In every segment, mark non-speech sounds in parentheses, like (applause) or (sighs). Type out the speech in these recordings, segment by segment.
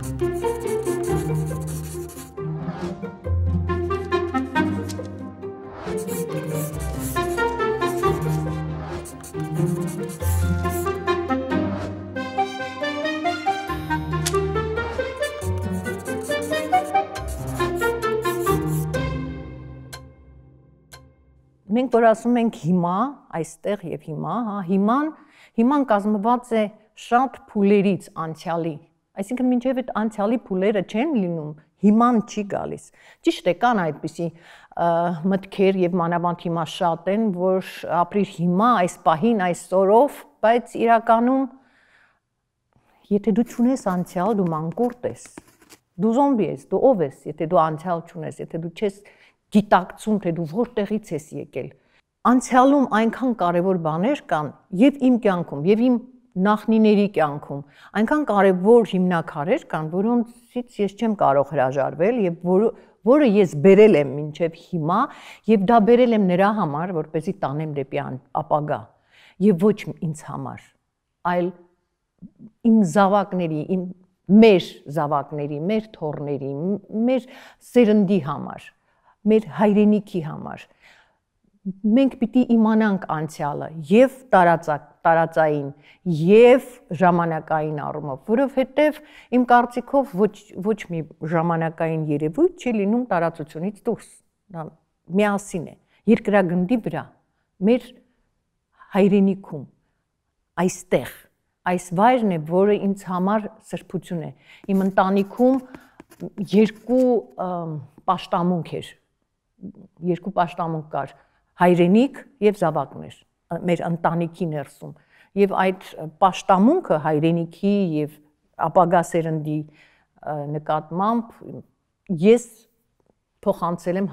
Մենք որ ասում ենք հիմա, այստեղ եւ հիմա, հա, հիման, հիման կազմված է շատ փուլերից անցյալի Այսինքն մինչև այդ անցյալի փուլերը չեն լինում, հիման չի գալիս։ Ճիշտ է, կան այդպիսի մտքեր եւ մանավանդ հիմա շատ են, որ ապրիր հիմա, այս պահին, այս օրով, բայց իրականում եթե դու ճունես անցյալ, դու մանկուրտ ես։ Դու զոմբի ես, դու ով ես, եթե դու անցյալ ճունես, եթե դու չես գիտակցում, թե դու որտեղից ես եկել։ Անցյալում այնքան կարևոր բաներ կան եւ իմ կյանքում, եւ իմ նախնիների կյանքում այնքան կարևոր հիմնակարեր կան, որոնցից ես չեմ կարող հրաժարվել եւ որ, որը ես բերել եմ մինչեւ հիմա եւ դա բերել եմ նրա համար, որպեսզի տանեմ դեպի ապագա եւ ոչ ինձ համար, այլ իմ զավակների, իմ մեր զավակների, մեր թորների, մեր սերնդի համար, մեր հայրենիքի համար մենք պիտի իմանանք անցյալը եւ տարածակ տարածային եւ ժամանակային առումով, որովհետեւ իմ կարծիքով ոչ ոչ մի ժամանակային երևույթ չի լինում տարածությունից դուրս։ Դա միասին է երկրագնդի վրա, մեր հայրենիքում, այստեղ, այս վայրն է, որը ինձ համար սրբություն է։ Իմ ընտանիքում երկու պաշտամունք էր, երկու պաշտամունք կար, հայրենիք եւ զավակներ մեր ընտանիքի ներսում եւ այդ աշտամունքը հայրենիքի եւ ապագա սերնդի նկատմամբ ես փոխանցել եմ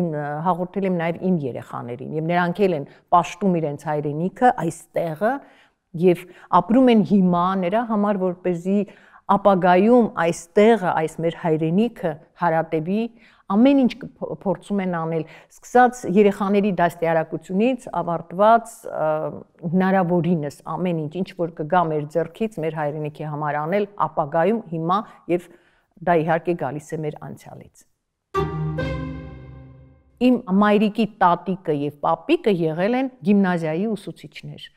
իմ հաղորդել եմ նաեւ իմ երեխաներին եւ նրանք էլ են աշտում իրենց հայրենիքը այստեղը եւ ապրում են հիմա նրա համար որ เป զի ապագայում այստեղը այս մեր հայրենիքը հարատեվի ամեն ինչ փորձում են անել, սկսած երեխաների դաստիարակությունից, ավարտված հնարավորինս ամեն ինչ, ինչ որ կգա մեր ձեռքից, մեր հայրենիքի համար անել ապագայում հիմա եւ դա իհարկե գալիս է մեր անցյալից։ Իմ մայրիկի տատիկը եւ պապիկը եղել են գիմնազիայի ուսուցիչներ։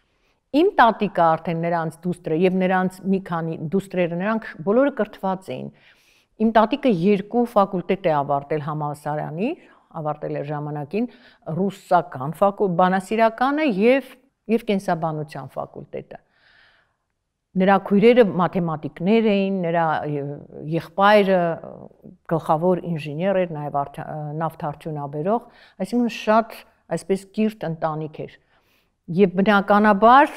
Իմ տատիկը արդեն նրանց դուստրը եւ նրանց մի քանի դուստրերը նրանք բոլորը կրթված էին։ Իմ տատիկը երկու ֆակուլտետ է ավարտել համալսարանի, ավարտել էր ժամանակին ռուսական ֆակուլտ բանասիրականը եւ եւ կենսաբանության ֆակուլտետը։ Նրա քույրերը մաթեմատիկներ էին, նրա եղբայրը գլխավոր ինժեներ էր, նաև նավթարդյունաբերող, այսինքն շատ այսպես կիրթ ընտանիք էր։ Եվ բնականաբար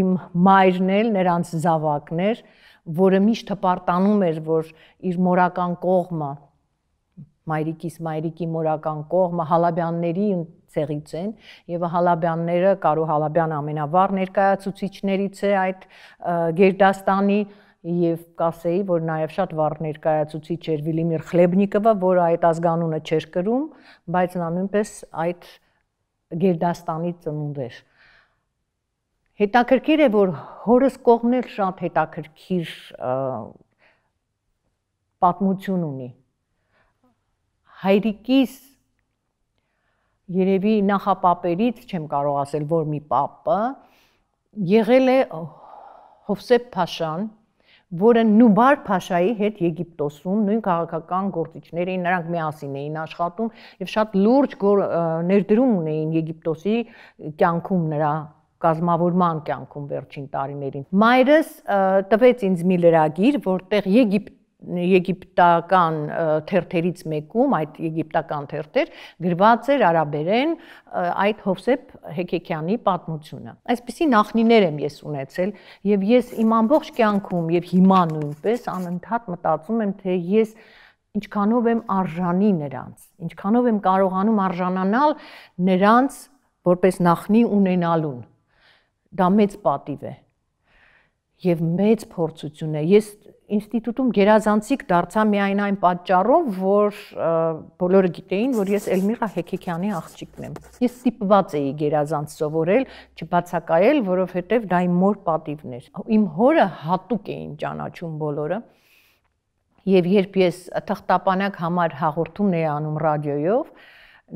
իմ մայրն էլ նրանց զավակներ էր որը միշտ հպարտանում էր, որ իր մորական կողմը մայրիկիս մայրիկի մորական կողմը հալաբյանների ցեղից են եւ հալաբյանները կարո հալաբյան ամենավառ ներկայացուցիչներից է այդ Գերդաստանի եւ կասեի որ նաեւ շատ վառ ներկայացուցիչ էր Վիլիմիր Խլեբնիկովը, որը այդ ազգանունը չէր կրում, բայց նա նույնպես այդ Գերդաստանի ծնունդ էր։ Հետաքրքիր է, որ հորս կողմն էլ շատ հետաքրքիր պատմություն ունի։ Հայրիկիս երևի նախապապերից չեմ կարող ասել, որ մի պապը եղել է Հովսեփ Փաշան, որը Նուբար Փաշայի հետ Եգիպտոսում նույն քաղաքական գործիչներ էին, նրանք միասին էին աշխատում եւ շատ լուրջ ներդրում ունեին Եգիպտոսի կյանքում նրա կազմավորման կյանքում վերջին տարիներին։ Մայրս տվեց ինձ մի լրագիր, որտեղ Եգիպտ եգիպտական թերթերից մեկում այդ եգիպտական թերթեր գրված էր արաբերեն այդ Հովսեփ Հեկեկյանի պատմությունը։ Այսպիսի նախնիներ եմ ես ունեցել եւ ես իմ ամբողջ կյանքում եւ հիմա նույնպես անընդհատ մտածում եմ թե ես ինչքանով եմ արժանի նրանց, ինչքանով եմ կարողանում արժանանալ նրանց որպես նախնի ունենալուն Դա մեծ պատիվ է եւ մեծ փորձություն է։ Ես ինստիտուտում գերազանցիկ դարձա միայն այն պատճառով, որ բոլորը գիտեին, որ ես Էլմիրա Հեքիքյանի աղջիկն եմ։ Ես ստիպված էի գերազանց սովորել, չբացակայել, որովհետև դա իմ մոր պատիվն էր։ Իմ հորը հատուկ էին ճանաչում բոլորը։ Եվ երբ ես թղթապանակ համար հաղորդումներ անում ռադիոյով,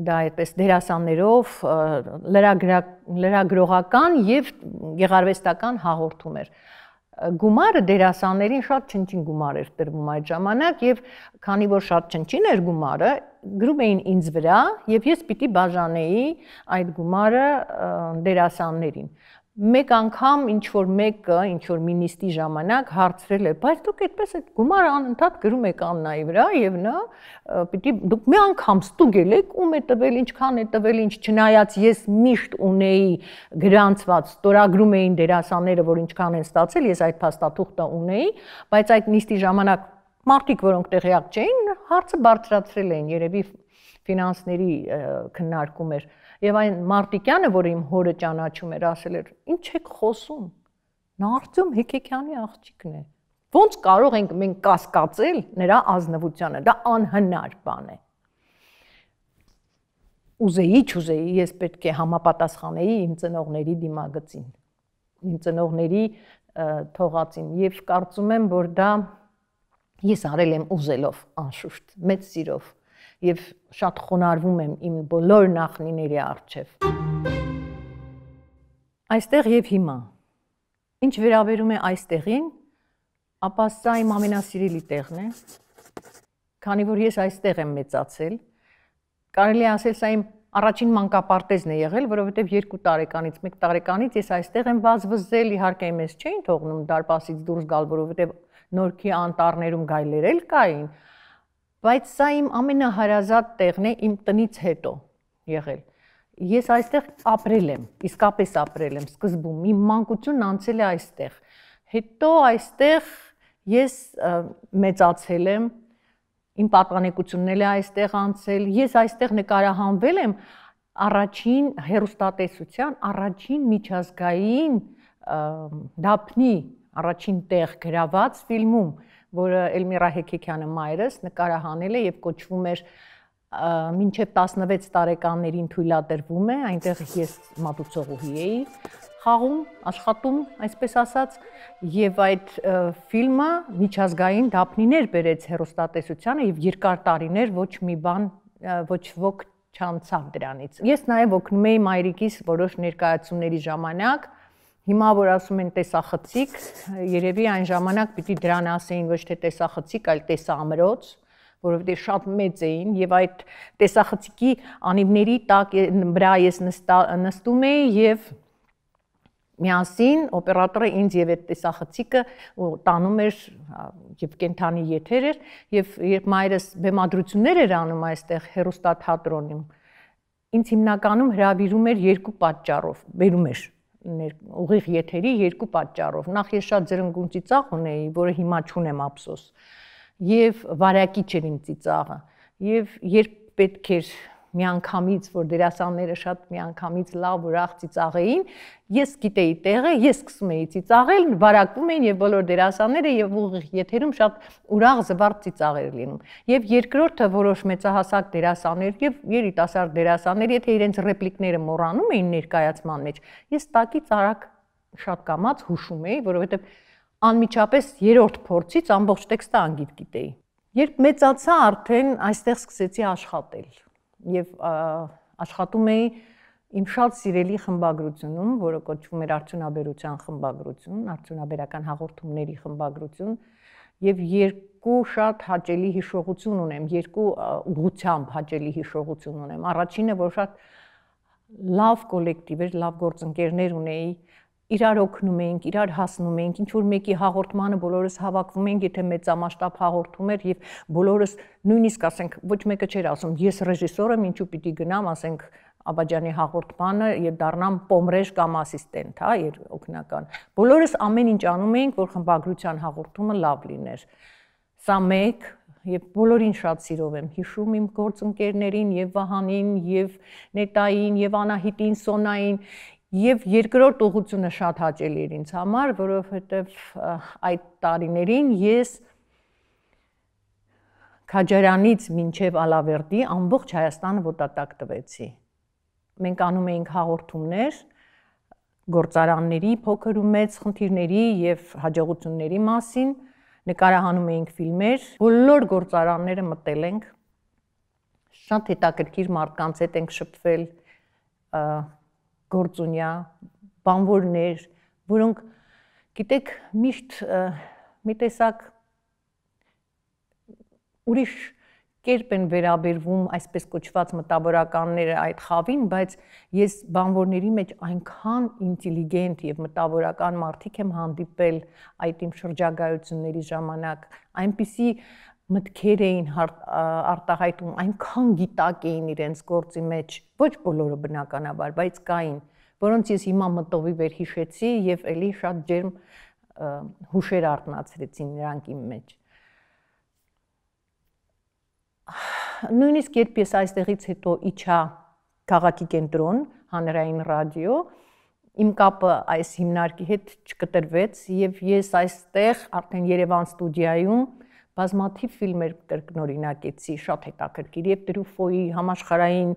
դա այդպես դերասաններով լրագրողական եւ գեղարվեստական հաղորդում էր գումարը դերասաններին շատ չնչին գումար էր տրվում այդ ժամանակ եւ քանի որ շատ չնչին էր գումարը գրում էին ինձ վրա եւ ես պիտի բաժանեի այդ գումարը դերասաններին մեկ անգամ ինչ որ մեկը ինչ որ մինիստի ժամանակ հարցրել է բայց դուք այդպես այդ գումարը անընդհատ գրում եք աննայի վրա եւ նա պիտի դուք մի անգամ ստուգել եք ում է տվել ինչքան է տվել ինչ չնայած ես միշտ ունեի գրանցված ստորագրում էին դերասանները որ ինչքան են ստացել ես այդ փաստաթուղթը ունեի բայց այդ նիստի ժամանակ մարդիկ որոնք տեղյակ չէին հարցը բարձրացրել էին երևի ֆինանսների քննարկում էր Եվ այն Մարտիկյանը, որ իմ հորը ճանաչում էր, ասել էր. «Ինչ եք խոսում»։ Նա արդյոմ Հեկեքյանի աղջիկն է։ Ոնց կարող ենք մենք կասկածել նրա ազնվությունը։ Դա անհնար բան է։ Ուզեի, չուզեի, ես պետք է համապատասխանեի իմ ծնողների դիմագծին, իմ ծնողների թողածին եւ կարծում եմ, որ դա ես արել եմ ուզելով, անշուշտ, մեծ սիրով եւ շատ խոնարհվում եմ իմ բոլոր նախնիների առջեւ։ Այստեղ եւ հիմա։ Ինչ վերաբերում է այստեղին, ապա սա իմ ամենասիրելի տեղն է։ Քանի որ ես այստեղ եմ մեծացել, կարելի է ասել սա իմ առաջին մանկապարտեզն է եղել, որովհետև 2 տարեկանից 1 տարեկանից ես այստեղ եմ վազվզել, իհարկե մեզ չէին թողնում դարպասից դուրս գալ, որովհետև նորքի անտառներում գայլերել կային, Բայց սա իմ ամենահարազատ տեղն է իմ տնից հետո եղել։ Ես այստեղ ապրել եմ, իսկապես ապրել եմ սկզբում։ Իմ մանկությունն անցել է այստեղ։ Հետո այստեղ ես մեծացել եմ, իմ պատանեկությունն էլ է այստեղ անցել։ Ես այստեղ նկարահանվել եմ առաջին հերոստատեսության առաջին միջազգային դափնի առաջին տեղ գրաված ֆիլմում որը Էլմիրա Հեքիքյանը մայրս նկարահանել է եւ կոչվում էր մինչև 16 տարեկաններին թույլատրվում է, այնտեղ ես մատուցողուհի էի խաղում, աշխատում, այսպես ասած, եւ այդ ֆիլմը միջազգային դափնիներ բերեց հերոստատեսությանը եւ երկար տարիներ ոչ մի բան ոչ ոք չանցավ դրանից։ Ես նաեւ օգնում էի մայրիկիս որոշ ներկայացումների ժամանակ, Հիմա որ ասում են տեսախցիկ, երևի այն ժամանակ պիտի դրան ասեին ոչ թե տեսախցիկ, այլ տեսամրոց, որովհետեւ շատ մեծ էին եւ այդ տեսախցիկի անիվների տակ վրա ես նստա, նստում էի եւ միասին օպերատորը ինձ եւ այդ տեսախցիկը տանում էր եւ կենթանի եթեր էր եւ երբ մայրս բեմադրություններ էր անում այստեղ հերոստաթատրոնում ինձ հիմնականում հրավիրում էր երկու պատճառով, բերում էր ուղիղ եթերի երկու պատճառով։ Նախ ես շատ ձրնգունցի ծաղ ունեի, որը հիմա չունեմ ափսոս։ Եվ վարակիչ էր իմ ծիծաղը։ Եվ երբ պետք էր միանգամից, որ դերասանները շատ միանգամից լավ ուրախ ծիծաղեին, ես գիտեի տեղը, ես սկսում էի ծիծաղել, վարակվում էին եւ բոլոր դերասանները եւ ուղիղ եթերում շատ ուրախ զվարթ ծիծաղեր լինում։ Եվ երկրորդը որոշ մեծահասակ դերասաներ եւ երիտասարդ դերասաներ, եթե իրենց ռեպլիկները մոռանում էին ներկայացման մեջ, ես տակից արագ շատ կամած հուշում էի, որովհետեւ անմիջապես երրորդ փորձից ամբողջ տեքստը անգիտ գիտեի։ Երբ մեծացա արդեն այստեղ սկսեցի աշխատել եւ աշխատում էի իմ շատ սիրելի խմբագրությունում, որը կոչվում էր Արդյունաբերության խմբագրություն, Արդյունաբերական հաղորդումների խմբագրություն, եւ երկու շատ հաճելի հիշողություն ունեմ, երկու ուղությամբ հաճելի հիշողություն ունեմ։ Առաջինը, որ շատ լավ կոլեկտիվ էր, լավ գործընկերներ ունեի, իրար օգնում էինք, իրար հասնում էինք, ինչ որ մեկի հաղորդմանը բոլորս հավաքվում էինք, եթե մեծամասշտաբ հաղորդում էր եւ բոլորս նույնիսկ ասենք ոչ մեկը չէր ասում, ես ռեժիսոր եմ, ինչու պիտի գնամ, ասենք Աբաջանի հաղորդմանը եւ դառնամ պոմրեժ կամ ասիստենտ, հա, իր օգնական։ Բոլորս ամեն ինչ անում էինք, որ խմբագրության հաղորդումը լավ լիներ։ Սա մեկ եւ բոլորին շատ սիրով եմ հիշում իմ գործընկերներին եւ Վահանին եւ Նետային եւ Անահիտին, Սոնային Եվ երկրորդ ուղությունը շատ հաճելի էր ինձ համար, որովհետև այդ տարիներին ես Քաջարանից մինչև Ալավերդի ամբողջ Հայաստանը ոտատակ տվեցի։ Մենք անում էինք հաղորդումներ գործարանների, փոքր ու մեծ խնդիրների եւ հաջողությունների մասին, նկարահանում էինք ֆիլմեր, բոլոր գործարանները մտել ենք։ Շատ հետաքրքիր մարդկանց հետ ենք շփվել, գործունյա բանվորներ, որոնք գիտեք միշտ մի տեսակ ուրիշ կերպ են վերաբերվում այսպես կոչված մտավորականները այդ խավին, բայց ես բանվորների մեջ այնքան ինտելիգենտ եւ մտավորական մարդիկ եմ հանդիպել այդ իմ շրջագայությունների ժամանակ, այնպիսի մտքեր էին արտահայտում, այնքան գիտակ էին իրենց գործի մեջ, ոչ բոլորը բնականաբար, բայց կային, որոնց ես հիմա մտովի վերհիշեցի եւ ելի շատ ջերմ հուշեր արտնացրեցին նրանք իմ մեջ։ Նույնիսկ երբ ես այստեղից հետո իջա քաղաքի կենտրոն, հանրային ռադիո, իմ կապը այս հիմնարկի հետ չկտրվեց եւ ես այստեղ արդեն Երևան ստուդիայում բազմաթիվ ֆիլմեր կրկնօրինակեցի, շատ հետաքրքիր եւ Տրյուֆոյի համաշխարային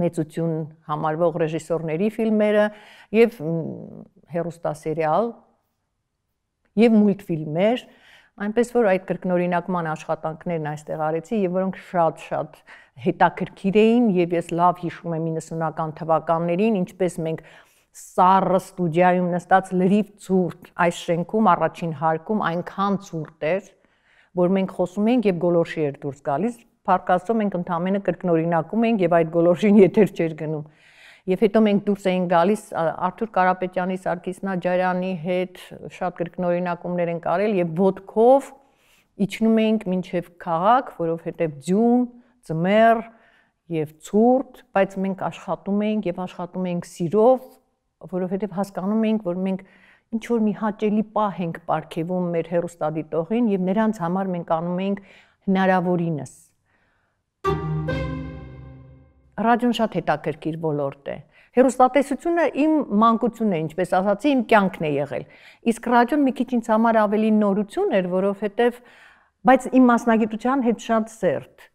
մեծություն համարվող ռեժիսորների ֆիլմերը եւ հերոստասերիալ եւ մուլտֆիլմեր, այնպես որ այդ կրկնօրինակման աշխատանքներն այստեղ արեցի եւ որոնք շատ-շատ հետաքրքիր էին եւ ես լավ հիշում եմ 90-ական թվականներին, ինչպես մենք սառը ստուդիայում նստած լրիվ ծուրտ այս շենքում առաջին հարկում այնքան ծուրտ էր, որ մենք խոսում էինք եւ գոլորշի էր դուրս գալիս, փարկաստո մենք ընդամենը կրկնօրինակում էինք եւ այդ գոլորշին եթեր չէր գնում։ Եվ հետո մենք դուրս էինք գալիս Արթուր Կարապետյանի, Սարգիս Նաջարյանի հետ շատ կրկնօրինակումներ են կարել եւ ոդկով իջնում էինք մինչև քաղաք, որովհետեւ ձյուն, ծմեր, եւ ցուրտ, բայց մենք աշխատում էինք եւ աշխատում էինք սիրով, որովհետև հասկանում էինք, որ մենք ինչ որ մի հաճելի պահ ենք ապարգևում մեր հերոստադիտողին եւ նրանց համար մենք անում էինք հնարավորինս։ Ռադիոն շատ հետաքրքիր ոլորտ է։ Հերոստատեսությունը իմ մանկությունն է, ինչպես ասացի, իմ կյանքն է եղել։ Իսկ ռադիոն մի քիչ ինձ համար ավելի նորություն էր, որովհետև բայց իմ մասնագիտության հետ շատ սերտ,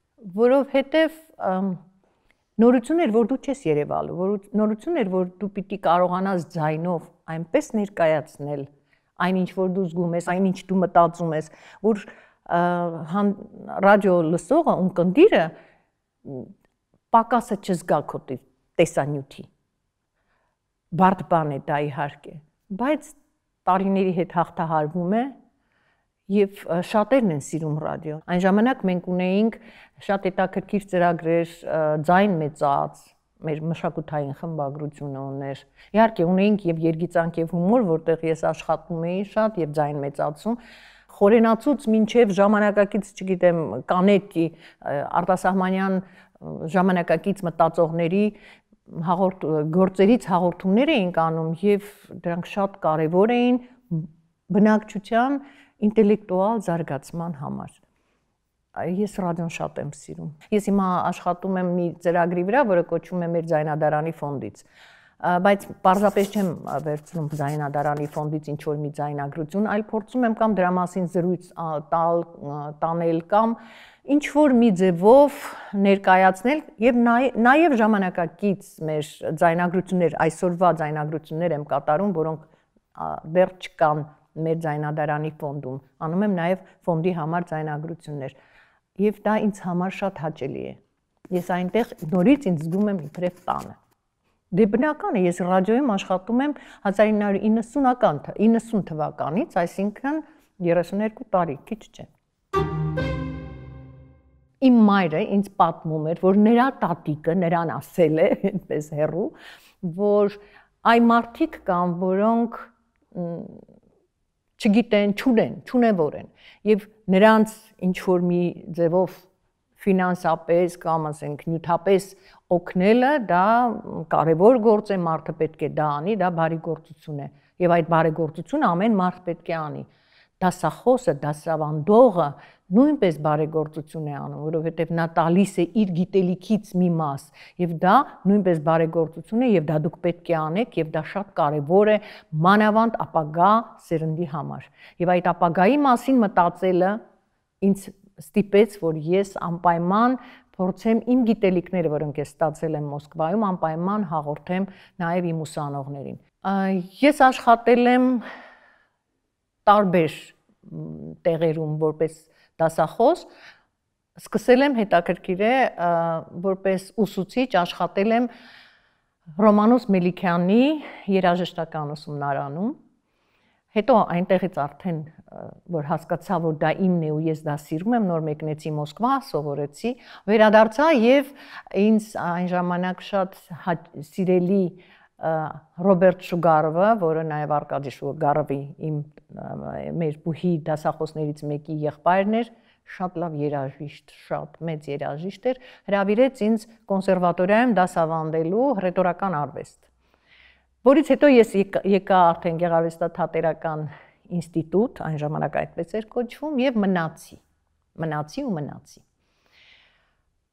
որովհետև և, Նորություն էր, որ դու չես Երևալու, որ նորություն էր, որ դու պիտի կարողանաս ձայնով այնպես ներկայացնել այնինչ որ դու զգում ես, այնինչ դու մտածում ես, որ ռադիո լսողը ունկնդիրը պակասը չզգա քո տեսանյութի։ Բարդ բան է դա իհարկե, բայց տարիների հետ հաղթահարվում է եւ շատերն են սիրում ռադիո։ Այն ժամանակ մենք ունեինք շատ հետաքրքիր ծրագրեր, ձայն մեծած, մեր մշակութային խմբագրությունը ուներ։ Իհարկե ունեինք եւ երգիծանք եւ հումոր, որտեղ ես աշխատում էի շատ եւ ձայն մեծացում, խորենացուց մինչև ժամանակակից, չգիտեմ, կանետի արտասահմանյան ժամանակակից մտածողների հաղորդ գործերից հաղորդումներ էինք անում եւ դրանք շատ կարեւոր էին բնակչության ինտելեկտուալ զարգացման համար ես ռադիոն շատ եմ սիրում։ Ես հիմա աշխատում եմ մի ծրագրի վրա, որը կոչվում է մեր ձայնադարանի ֆոնդից բայց պարզապես չեմ վերցնում զայնադարանի ֆոնդից ինչ որ մի զայնագրություն, այլ փորձում եմ կամ դրա մասին զրույց տալ, տանել կամ ինչ որ մի ձևով ներկայացնել եւ նաեւ ժամանակակից մեր զայնագրություններ, այսօրվա զայնագրություններ եմ կատարում, որոնք դեռ չկան մեր ձայնադարանի ֆոնդում, անում եմ նաև ֆոնդի համար ձայնագրություններ։ Եվ դա ինձ համար շատ հաճելի է։ Ես այնտեղ նորից ինձ զգում եմ իբրև տանը։ Դե բնական է, ես ռադիոյում աշխատում եմ 1990-ական 90 թվականից, այսինքն 32 տարի, քիչ չէ։ Իմ մայրը ինձ պատմում էր, որ նրա տատիկը նրան ասել է, այնպես հերու, որ այ մարդիկ կան, որոնք չգիտեն, չունեն, չունևոր են։ Եվ նրանց ինչ որ մի ձևով ֆինանսապես կամ ասենք նյութապես օգնելը դա կարևոր գործ է, մարդը պետք է դա անի, դա բարի գործություն է։ Եվ այդ բարի գործությունը ամեն մարդ պետք է անի։ Դասախոսը, դասավանդողը նույնպես բարեգործություն է անում, որովհետև նա տալիս է իր գիտելիքից մի մաս, եւ դա նույնպես բարեգործություն է եւ դա դուք պետք է անեք եւ դա շատ կարեւոր է մանավանդ ապագա սերնդի համար։ Եվ այդ ապագայի մասին մտածելը ինձ ստիպեց, որ ես անպայման փորձեմ իմ գիտելիքները, որոնք ես ստացել եմ Մոսկվայում, անպայման հաղորդեմ նաև իմ ուսանողներին։ Ես աշխատել եմ տարբեր տեղերում որպես դասախոս, սկսել եմ հետաքրքիր է որպես ուսուցիչ աշխատել եմ Ռոմանոս Մելիքյանի երաժշտական ուսումնարանում։ Հետո այնտեղից արդեն որ հասկացա, որ դա իմն է ու ես դա սիրում եմ, նոր մեկնեցի Մոսկվա, սովորեցի, վերադարձա եւ ինձ այն ժամանակ շատ սիրելի Ռոբերտ Շուգարովը, որը նաև Արկադի Շուգարովի իմ մեր բուհի դասախոսներից մեկի եղբայրն էր, շատ լավ երաժիշտ, շատ մեծ երաժիշտ էր, հրավիրեց ինձ կոնսերվատորիայում դասավանդելու ռետորական արվեստ։ Որից հետո ես եկա արդեն Գեղարվեստաթատերական ինստիտուտ, այն ժամանակ այդպես էր կոչվում, եւ մնացի։ Մնացի ու մնացի։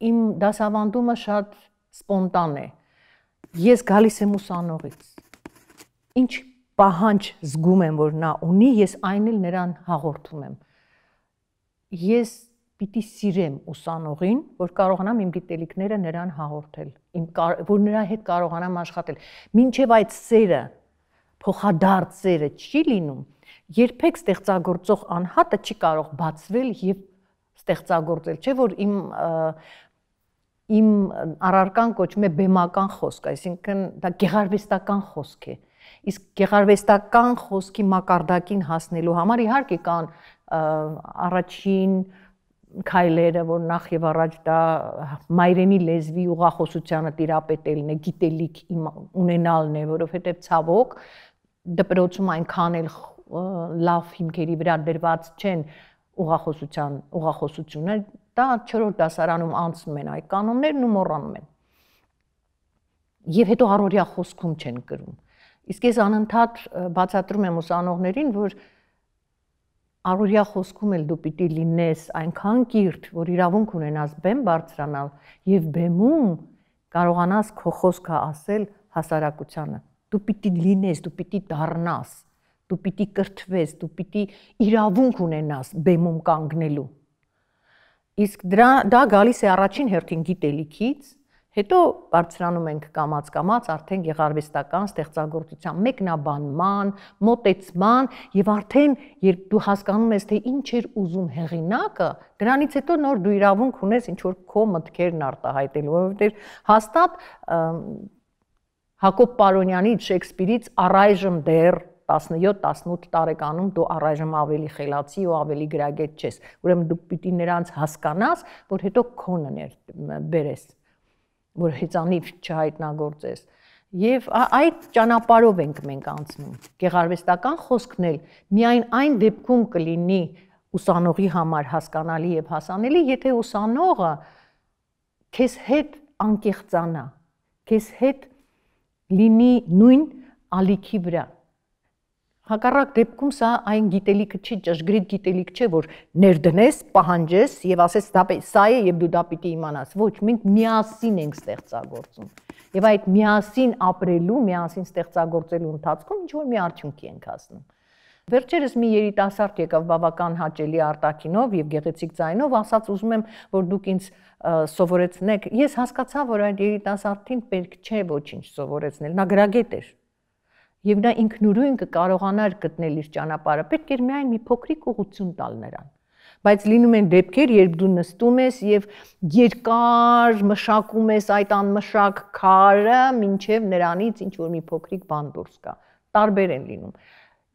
Իմ դասավանդումը շատ սպոնտան է ես գալիս եմ ուսանողից։ Ինչ պահանջ զգում եմ, որ նա ունի, ես այն էլ նրան հաղորդում եմ։ Ես պիտի սիրեմ ուսանողին, որ կարողանամ իմ գիտելիքները նրան հաղորդել, իմ որ նրա հետ կարողանամ աշխատել։ Մինչև այդ սերը, փոխադարձ սերը չի լինում, երբեք ստեղծագործող անհատը չի կարող բացվել եւ ստեղծագործել, չէ՞ որ իմ իմ առարկան կոչում է բեմական խոսք, այսինքն դա գեղարվեստական խոսք է։ Իսկ գեղարվեստական խոսքի մակարդակին հասնելու համար իհարկե կան առաջին քայլերը, որ նախ եւ առաջ դա մայրենի լեզվի ուղախոսությանը տիրապետելն է, գիտելիք ունենալն է, որովհետեւ ցավոք դպրոցում այնքան էլ լավ հիմքերի վրա դրված չեն ուղախոսության ուղախոսություններ, դա 4-րդ դասարանում անցնում են այդ կանոններն ու մոռանում են։ Եվ հետո առօրյա խոսքում չեն գրում։ Իսկ ես անընդհատ բացատրում եմ ուսանողներին, որ առօրյա խոսքում էլ դու պիտի լինես այնքան կիրթ, որ իրավունք ունենաս բեմ բարձրանալ եւ բեմում կարողանաս քո խոսքը ասել հասարակությանը։ Դու պիտի լինես, դու պիտի դառնաս դու պիտի կրթվես, դու պիտի իրավունք ունենաս բեմում կանգնելու։ Իսկ դրա դա գալիս է առաջին հերթին գիտելիքից, հետո բարձրանում ենք կամած-կամած արդեն գեղարվեստական ստեղծագործության մեկնաբանման, մոտեցման եւ արդեն երբ դու հասկանում ես թե ինչ էր ուզում հեղինակը, դրանից հետո նոր դու իրավունք ունես ինչ որ քո մտքերն արտահայտելու, որովհետեւ հաստատ Հակոբ Պարոնյանից, Շեքսպիրից առայժմ դեռ 17-18 տարեկանում դու առայժմ ավելի խելացի ու ավելի գրագետ ես։ Ուրեմն դու պիտի նրանց հասկանաս, որ հետո քոնը բերես, որ հեծանիվ չհայտնագործես։ Եվ այդ ճանապարով ենք մենք անցնում։ Գեղարվեստական խոսքն էլ միայն այն դեպքում կլինի ուսանողի համար հասկանալի եւ հասանելի, եթե ուսանողը քեզ հետ անկեղծանա, քեզ հետ լինի նույն ալիքի վրա։ Հակառակ դեպքում սա այն գիտելիքը չի, ճշգրիտ գիտելիք չէ, որ ներդնես, պահանջես եւ ասես դա սա է եւ դու դա պիտի իմանաս։ Ոչ, մենք միասին ենք ստեղծագործում։ Եվ այդ միասին ապրելու, միասին ստեղծագործելու ընթացքում ինչ որ մի արդյունքի ենք հասնում։ Վերջերս մի երիտասարդ եկավ բավական հաճելի արտակինով եւ գեղեցիկ ձայնով, ասաց ուզում եմ, որ դուք ինձ սովորեցնեք։ Ես հասկացա, որ այդ երիտասարդին պետք չէ ոչինչ սովորեցնել, նա գրագետ էր եւ նա ինքնուրույն կկարողանար գտնել իր ճանապարհը, պետք էր միայն մի փոքրիկ ուղություն տալ նրան։ Բայց լինում են դեպքեր, երբ դու նստում ես եւ երկար մշակում ես այդ անմշակ քարը, ինչեւ նրանից ինչ որ մի փոքրիկ բան դուրս գա։ Տարբեր են լինում։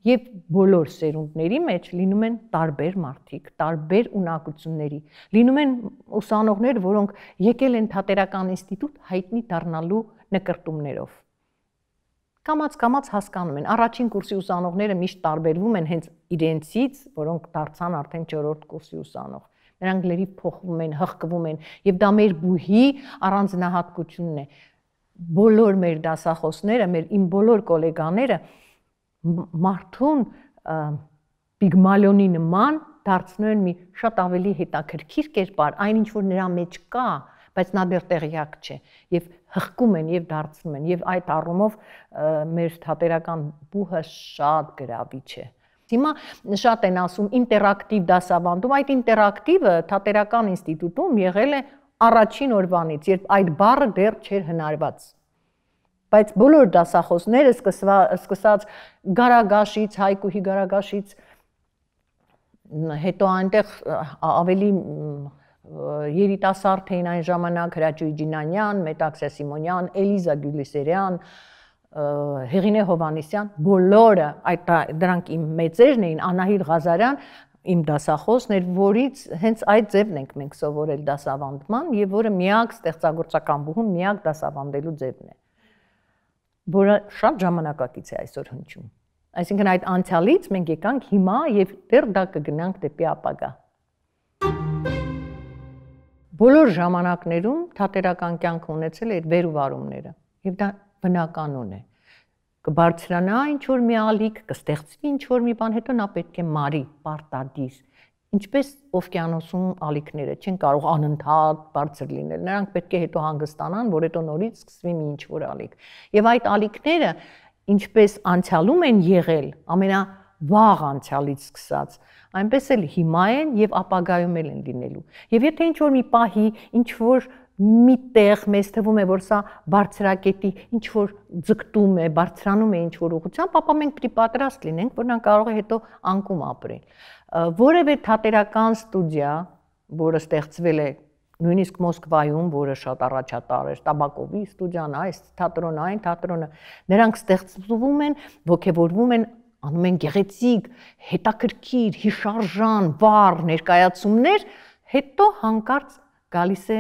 Եվ բոլոր սերունդների մեջ լինում են տարբեր մարդիկ, տարբեր ունակությունների։ Լինում են ուսանողներ, որոնք եկել են թատերական ինստիտուտ հայտնի դառնալու նկրտումներով կամած-կամած հասկանում են։ Առաջին կուրսի ուսանողները միշտ տարբերվում են հենց իրենցից, որոնք դարձան արդեն 4-րդ կուրսի ուսանող։ Նրանք լերի փոխվում են, հղկվում են, եւ դա մեր բուհի առանձնահատկությունն է։ Բոլոր մեր դասախոսները, մեր իմ բոլոր գոլեգաները մարդուն պիգմալիոնի նման դարձնեն մի շատ ավելի հետաքրքիր կերպար, այն ինչ որ նրա մեջ կա, բայց նա դեռ տեղյակ չէ եւ հղկում են եւ դարձնում են եւ այդ առումով մեր թատերական բուհը շատ գրավիչ է Հիմա շատ են ասում ինտերակտիվ դասավանդում, այդ ինտերակտիվը թատերական ինստիտուտում եղել է առաջին օրվանից, երբ այդ բառը դեռ չէր հնարված բայց բոլոր դասախոսները սկսվա սկսած Գարագաշից, Հայկուհի Գարագաշից հետո այնտեղ ավելի երիտասարդ էին այն ժամանակ Հրաչուի Ջինանյան, Մետաքսե Սիմոնյան, Էլիզա Գյուլիսերյան, Հեղինե Հովանեսյան, բոլորը այդ դրանք իմ մեծերն էին, Անահիտ Ղազարյան, իմ դասախոսն էր, որից հենց այդ ձևն ենք մենք սովորել դասավանդման եւ որը միակ ստեղծագործական բուհում, միակ դասավանդելու ձևն է։ Որը շատ ժամանակակից է այսօր հնչում։ Այսինքն այդ անցյալից մենք եկանք հիմա եւ դեռ դա կգնանք դեպի ապագա։ Thank you բոլոր ժամանակներում թատերական կյանք ունեցել է այդ վերուվարումները եւ դա բնականon է կբարձրանա ինչ որ մի ալիք կստեղծվի ինչ որ մի բան հետո նա պետք է մարի պարտադիր ինչպես օվկիանոսում ալիքները չեն կարող անընդհատ բարձր լինել նրանք պետք է հետո հանգստանան որ հետո նորից սկսվի մի ինչ որ ալիք եւ այդ ալիքները ինչպես անցյալում են եղել ամենա վաղ անցյալից սկսած, այնպես էլ հիմա են եւ ապագայում էլ են լինելու։ Եվ եթե ինչ որ մի պահի, ինչ որ մի տեղ մեզ թվում է, որ սա բարձրակետի ինչ որ ձգտում է, բարձրանում է ինչ որ ուղղությամբ, ապա մենք պիտի պատրաստ լինենք, որ նա կարող է հետո անկում ապրել։ Որևէ թատերական ստուդիա, որը ստեղծվել է նույնիսկ Մոսկվայում, որը շատ առաջատար էր, Տաբակովի ստուդիան, այս թատրոնը, այն թատրոնը, նրանք ստեղծվում են, ողջևորվում են անում են գեղեցիկ, հետաքրքիր, հիշարժան, վառ ներկայացումներ, հետո հանկարծ գալիս է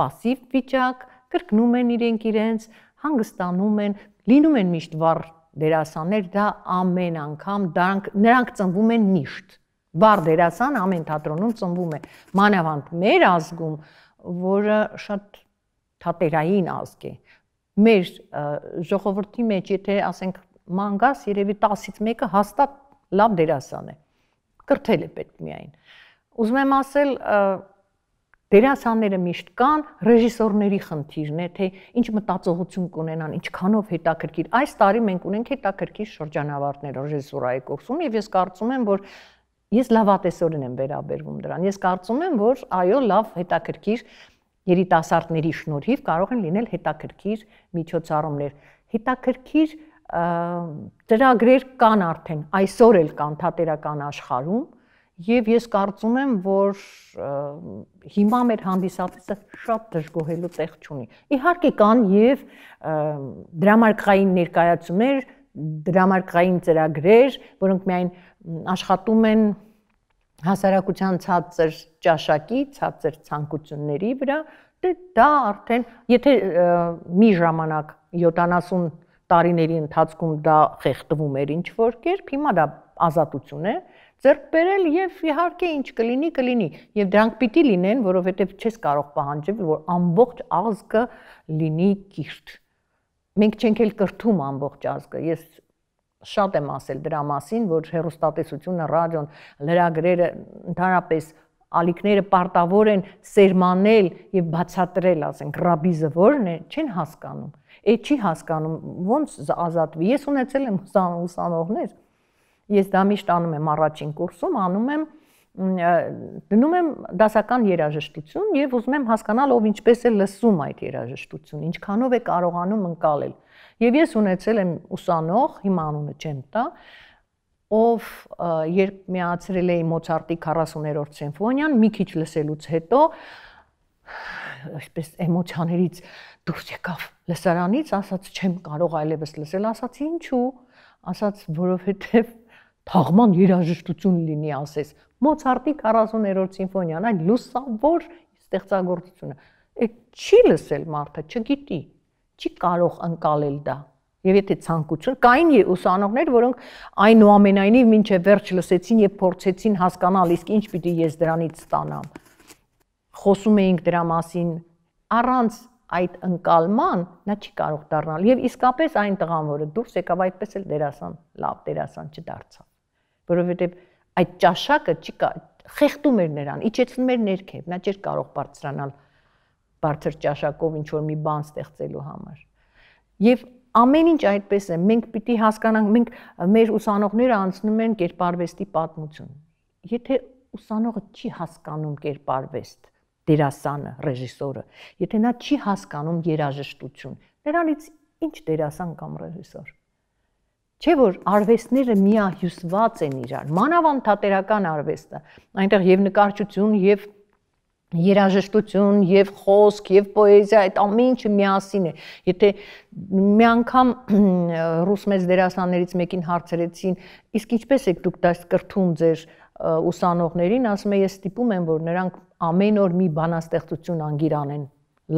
пассив վիճակ, կրկնում են իրենք իրենց, հանգստանում են, լինում են միշտ վառ դերասաններ, դա ամեն անգամ դրանք նրանք ծնվում են միշտ։ Վառ դերասան ամեն թատրոնում ծնվում է։ Մանավանդ մեր ազգում, որը շատ թատերային ազգ է, մեր ժողովրդի մեջ, եթե ասենք մանգաս երևի 10-ից 1-ը հաստատ լավ դերասան է։ Կրթել է պետք միայն։ Ուզում եմ ասել դերասանները միշտ կան, ռեժիսորների խնդիրն է, թե ինչ մտածողություն կունենան, ինչքանով հետաքրքիր։ Այս տարի մենք ունենք հետաքրքիր շրջանավարտներ ռեժիսուրայի կուրսում եւ ես կարծում եմ, որ ես լավատեսորեն եմ վերաբերվում դրան։ Ես կարծում եմ, որ այո, լավ հետաքրքիր երիտասարդների շնորհիվ կարող են լինել հետաքրքիր միջոցառումներ, հետաքրքիր ծրագրեր կան արդեն, այսօր էլ կան թատերական աշխարհում, եւ ես կարծում եմ, որ հիմա մեր հանդիսատեսը շատ դժգոհելու տեղ չունի։ Իհարկե կան եւ դրամարկղային ներկայացումներ, դրամարկղային ծրագրեր, որոնք միայն աշխատում են հասարակության ցածր ճաշակի, ցածր ցանկությունների վրա, դե դա արդեն, եթե մի ժամանակ 70 տարիների ընթացքում դա խեղդվում էր ինչ որ կերպ, հիմա դա ազատություն է ձեռք բերել եւ իհարկե ինչ կլինի, կլինի եւ դրանք պիտի լինեն, որովհետեւ չես կարող պահանջել, որ ամբողջ ազգը լինի կիրթ։ Մենք չենք էլ կրթում ամբողջ ազգը։ Ես շատ եմ ասել դրա մասին, որ հերոստատեսությունը, ռադիոն, լրագրերը ընդհանրապես ալիքները պարտավոր են սերմանել եւ բացատրել, ասենք, ռաբիզը որն է, չեն հասկանում Է չի հասկանում ոնց ազատվի։ Ես ունեցել եմ ուսանողներ։ Ես դա միշտ անում եմ առաջին կուրսում, անում եմ դնում եմ դասական երաժշտություն եւ ուզում եմ հասկանալ ով ինչպես է լսում այդ երաժշտությունը, ինչքանով է կարողանում ընկալել։ Եվ ես ունեցել եմ ուսանող, հիմա անունը չեմ տա, ով երբ միացրել էի Մոցարտի 40-րդ սիմֆոնիան, մի քիչ լսելուց հետո (sighs) այսպես էմոցիաներից դուրս եկավ լսարանից, ասաց չեմ կարող այլևս լսել, ասաց ինչու, ասաց որովհետև թաղման երաժշտություն լինի ասես։ Մոցարտի 40-րդ սիմֆոնիան, այն լուսավոր ստեղծագործությունը։ Այդ չի լսել մարդը, չգիտի, չի կարող անցալել դա։ Եվ եթե ցանկություն կային ուսանողներ, որոնք այնուամենայնիվ ոչ վերջ լսեցին եւ փորձեցին հասկանալ, իսկ ինչ պիտի ես դրանից ստանամ։ Խոսում էինք դրա մասին առանց այդ ընկալման նա չի կարող դառնալ եւ իսկապես այն տղան որը դուրս եկավ այդպես էլ դերասան լավ դերասան չդարձավ որովհետեւ այդ ճաշակը չի խեղտում էր նրան իջեցնում էր ներքև նա չէր կարող բարձրանալ բարձր ճաշակով ինչ որ մի բան ստեղծելու համար եւ ամեն ինչ այդպես է մենք պիտի հասկանանք մենք մեր ուսանողները անցնում են կերպարվեստի պատմություն եթե ուսանողը չի հասկանում կերպարվեստ դերասանը, ռեժիսորը, եթե նա չի հասկանում երաժշտություն, նրանից ինչ դերասան կամ ռեժիսոր։ Չէ որ արվեստները միահյուսված են իրար։ Մանավանդ թատերական արվեստը, այնտեղ եւ նկարչություն, եւ երաժշտություն եւ խոսք եւ պոեզիա այդ ամենը միասին է եթե մի անգամ ռուս մեծ դերասաններից մեկին հարցրեցին իսկ ինչպես եք դուք դաս կրթում ձեր ուսանողներին ասում է ես ստիպում եմ որ նրանք ամեն օր մի բանաստեղծություն անգիր անեն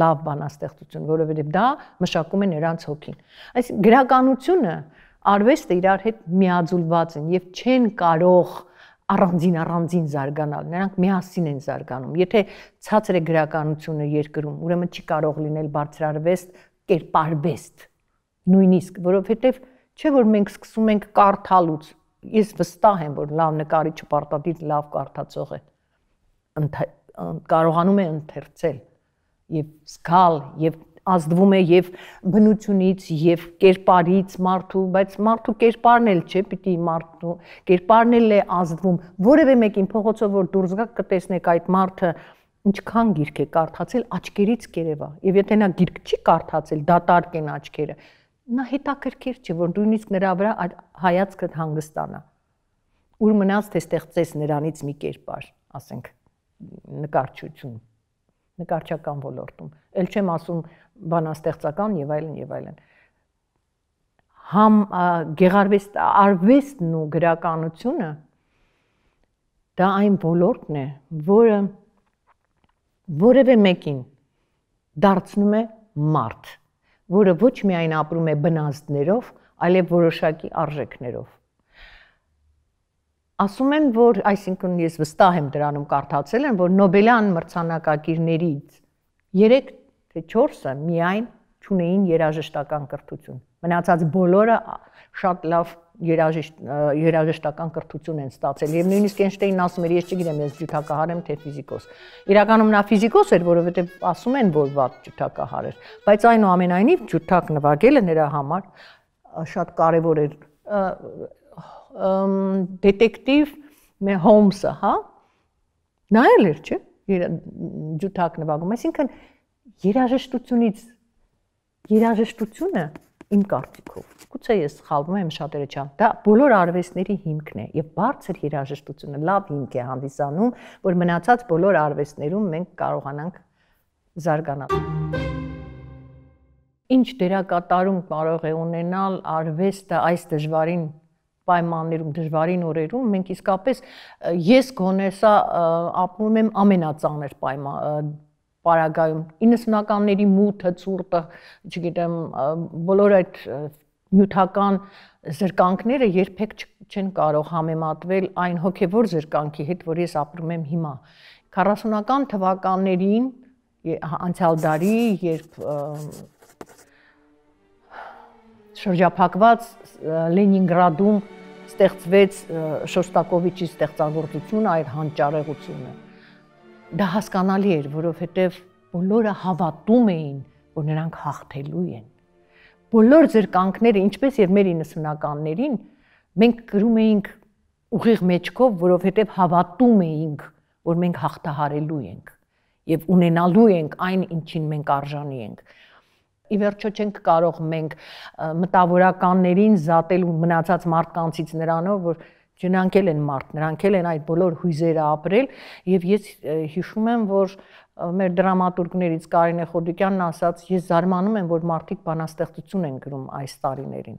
լավ բանաստեղծություն, որովհետև դա մշակում է նրանց հոգին։ Այս գրականությունը, արվեստը իրար հետ միաձուլված են եւ չեն կարող առանձին առանձին զարգանալ։ Նրանք միասին են զարգանում։ Եթե ցածր է գրականությունը երկրում, ուրեմն չի կարող լինել բարձրարվեստ, կերպարվեստ։ Նույնիսկ, որովհետև չէ որ մենք սկսում ենք կարդալուց։ Ես վստահ եմ, որ լավ նկարիչը պարտադիր լավ կարդացող է։ Ընդ կարողանում է ընթերցել եւ զգալ եւ ազդվում է եւ բնությունից եւ կերպարից մարդու, բայց մարդու կերպարն էլ չէ, պիտի մարդու կերպարն էլ է ազդվում։ Որևէ մեկին փողոցով որ դուրս գա կտեսնեք այդ մարդը ինչքան գիրք է կարդացել, աչքերից կերևա։ Եվ եթե նա գիրք չի կարդացել, դատարկ են աչքերը, նա հետաքրքիր չէ, որ նույնիսկ նրա վրա այդ հայացքը հանգստանա։ Ուր մնաց թե ստեղծես նրանից մի կերպար, ասենք նկարչություն նկարչական ոլորտում ել չեմ ասում բանաստեղծական եւ այլն եւ այլն համ գեղարվեստ արվեստն ու գրականությունը դա այն ոլորտն է որը որևէ մեկին դարձնում է մարդ որը ոչ միայն ապրում է բնազդներով այլև որոշակի արժեքներով ասում են, որ այսինքն ես վստահ եմ դրանում կարդացել եմ, որ Նոբելյան մրցանակակիրներից 3 թե 4-ը միայն ճունեին երաժշտական կրթություն։ Մնացած բոլորը շատ լավ երաժիշտ երաժշտական կրթություն են ստացել եւ նույնիսկ Էյնշտեյնն ասում էր ես չգիտեմ ես ջութակահար եմ թե ֆիզիկոս։ Իրականում նա ֆիզիկոս էր, որովհետեւ ասում են որ ված ջութակահար էր, բայց այնուամենայնիվ ջութակ նվագելը նրա համար շատ կարեւոր էր դետեկտիվ մե Հոմսը, հա։ Նա էլ էր, չէ՞, ջութակ նվագում, այսինքն երաժշտությունից երաժշտությունը իմ կարծիքով գուցե ես սխալվում եմ շատերը չան դա բոլոր արվեստների հիմքն է եւ բարձր երաժշտությունը լավ հիմք է հանդիսանում որ մնացած բոլոր արվեստներում մենք կարողանանք զարգանալ ինչ դերակատարում կարող է ունենալ արվեստը այս դժվարին պայմաններում, դժվարին օրերում մենք իսկապես ես գոնե սա ապրում եմ ամենածանր պայման պարագայում 90-ականների մութը, ցուրտը, չգիտեմ, բոլոր այդ նյութական զրկանքները երբեք չեն կարող համեմատվել այն հոգևոր զրկանքի հետ, որ ես ապրում եմ հիմա։ 40-ական թվականներին անցյալ դարի, երբ շրջափակված Լենինգրադում ստեղծվեց Շոստակովիչի ստեղծագործությունը, այդ հանճարեղությունը։ Դա հասկանալի էր, որովհետև բոլորը հավատում էին, որ նրանք հաղթելու են։ Բոլոր ձերկանքները, ինչպես եւ մեր 90-ականներին, մենք գրում էինք ուղիղ մեջքով, որովհետև հավատում էինք, որ մենք հաղթահարելու ենք եւ ունենալու ենք այն, ինչին մենք արժանի ենք։ Ի վերջո չենք կարող մենք մտավորականներին զատել ու մնացած մարդկանցից նրանով, որ նրանք էլ են մարդ, նրանք էլ են այդ բոլոր հույզերը ապրել եւ ես հիշում եմ, որ մեր դրամատուրգներից Կարինե Խոդիկյանն ասաց, ես զարմանում եմ, որ մարդիկ բանաստեղծություն են գրում այս տարիներին։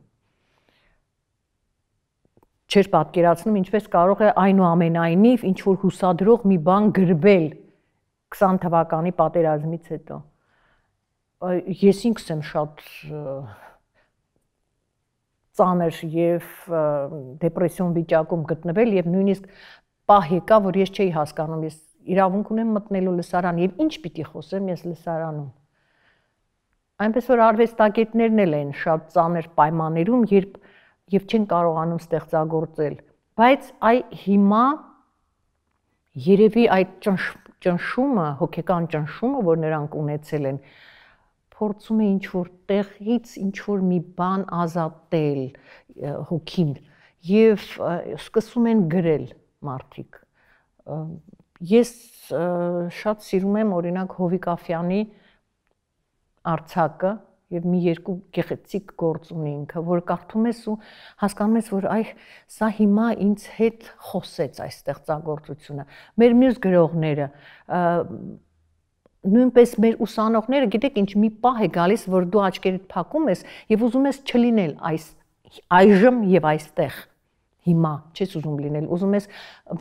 Չէր պատկերացնում, ինչպես կարող է այնուամենայնիվ ինչ որ հուսադրող մի բան գրվել 20 թվականի պատերազմից հետո ես ինքս եմ շատ ծանր եւ դեպրեսիոն վիճակում գտնվել եւ նույնիսկ պահ եկա, որ ես չէի հասկանում, ես իրավունք ունեմ մտնելու լսարան եւ ինչ պիտի խոսեմ ես լսարանում։ Այնպես որ արվեստագետներն էլ են շատ ծանր պայմաններում, երբ եւ չեն կարողանում ստեղծագործել, բայց այ հիմա երևի այդ ճնշումը, հոգեկան ճնշումը, որ նրանք ունեցել են, ճնշ, փորձում է ինչ որ տեղից ինչ որ մի բան ազատել հոգին եւ սկսում են գրել մարդիկ ես շատ սիրում եմ օրինակ Հովիկ Աֆյանի արցակը եւ մի երկու գեղեցիկ գործ ունի ինքը, որ կարդում ես ու հասկանում ես, որ այ սա հիմա ինձ հետ խոսեց այս ստեղծագործությունը։ Մեր մյուս գրողները նույնպես մեր ուսանողները գիտեք ինչ մի պահ է գալիս որ դու աչքերդ փակում ես եւ ուզում ես չլինել այս այժմ եւ այստեղ հիմա չես ուզում լինել ուզում ես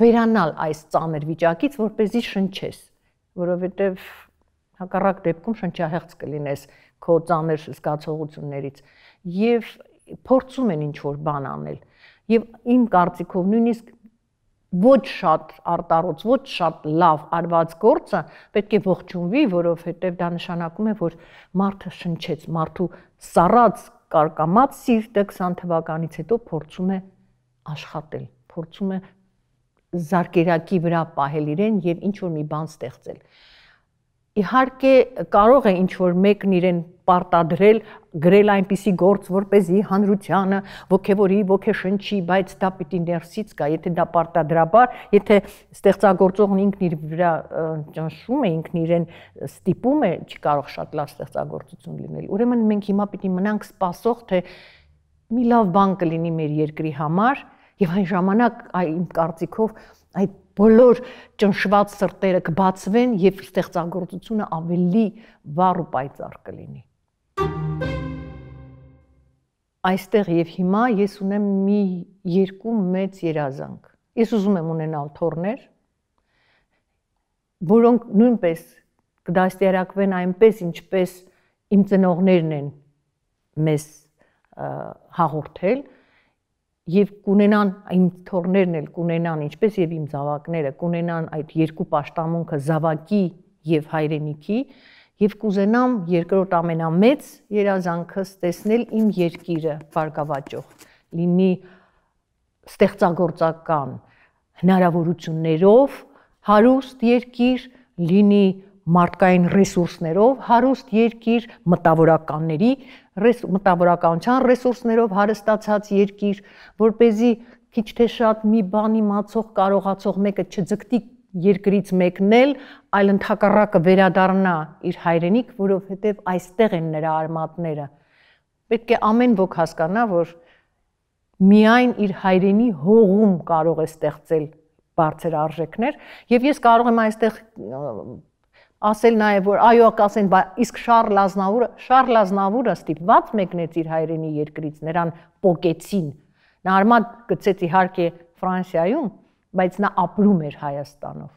վերանալ այս ծանր վիճակից որ เป զի շնչես որովհետեւ հակառակ դեպքում շնչահեղձ կլինես քո ծանր զգացողություններից եւ փորձում են ինչ որ բան անել եւ իմ կարծիքով նույնիսկ ոչ շատ արտարոց, ոչ շատ լավ արված գործը պետք է ողջունվի, որովհետև դա նշանակում է, որ մարդը շնչեց, մարդու սառած կարկամած սիրտը 20 թվականից հետո փորձում է աշխատել, փորձում է զարգերակի վրա պահել իրեն եւ ինչ որ մի բան ստեղծել իհարկե կարող է ինչ որ մեկն իրեն պարտադրել գրել այնպիսի գործ, որ เป զի հանրությանը ոգևորի, ոգեշնչի, բայց դա պիտի ներսից գա, եթե դա պարտադրաբար, եթե ստեղծագործողն ինքն իր վրա ճնշում է, ինքն իրեն ստիպում է, չի կարող շատ լավ ստեղծագործություն լինել։ Ուրեմն մենք հիմա պիտի մնանք սпасող, թե մի լավ բան կլինի մեր երկրի համար, եւ այն ժամանակ այ իմ կարծիքով այդ բոլոր ճնշված սրտերը կբացվեն եւ ստեղծագործությունը ավելի վառ ու պայծառ կլինի։ Այստեղ եւ հիմա ես ունեմ մի երկու մեծ երազանք։ Ես ուզում եմ ունենալ թորներ, որոնք նույնպես կդաստիարակվեն այնպես, ինչպես իմ ծնողներն են մեզ հաղորդել, եւ կունենան իմ թորներն էլ կունենան ինչպես եւ իմ զավակները կունենան այդ երկու աշտամունքը զավակի եւ հայրենիքի եւ կուզենամ երկրորդ ամենամեծ երազանքս տեսնել իմ երկիրը բարգավաճող լինի ստեղծագործական հնարավորություններով հարուստ երկիր լինի մարդկային ռեսուրսներով հարուստ երկիր մտավորականների մտավորականության ռեսուրսներով հարստացած երկիր, որ เป զի քիչ թե շատ մի բան իմացող կարողացող մեկը չձգտի երկրից մեկնել, այլ ընդհակառակը վերադառնա իր հայրենիք, որովհետև այստեղ են նրա արմատները։ Պետք է ամեն ոք հասկանա, որ միայն իր հայրենի հողում կարող է ստեղծել բարձր արժեքներ, եւ ես կարող եմ այստեղ ասել նաև որ այո կասեն բա իսկ Շարլ Ազնավուրը Շարլ Ազնավուրը ստիպված մեկնեց իր հայրենի երկրից նրան փոկեցին նա արմատ գցեց իհարկե Ֆրանսիայում բայց նա ապրում էր Հայաստանով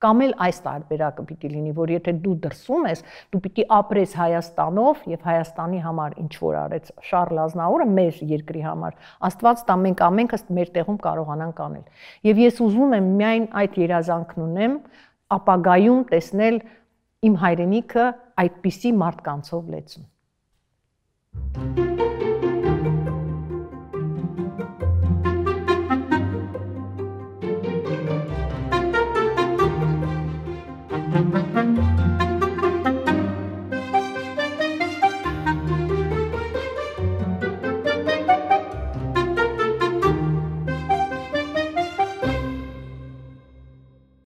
կամ էլ այս տարբերակը պիտի լինի որ եթե դու դրսում ես դու պիտի ապրես Հայաստանով եւ Հայաստանի համար ինչ որ արեց Շարլ Ազնավուրը մեր երկրի համար աստված տա մենք ամենքս մեր տեղում կարողանանք անել եւ ես ուզում եմ միայն այդ երազանքն ունեմ ապագայում տեսնել իմ հայրենիքը այդպիսի մարդկանցով լեցուն։ Thank you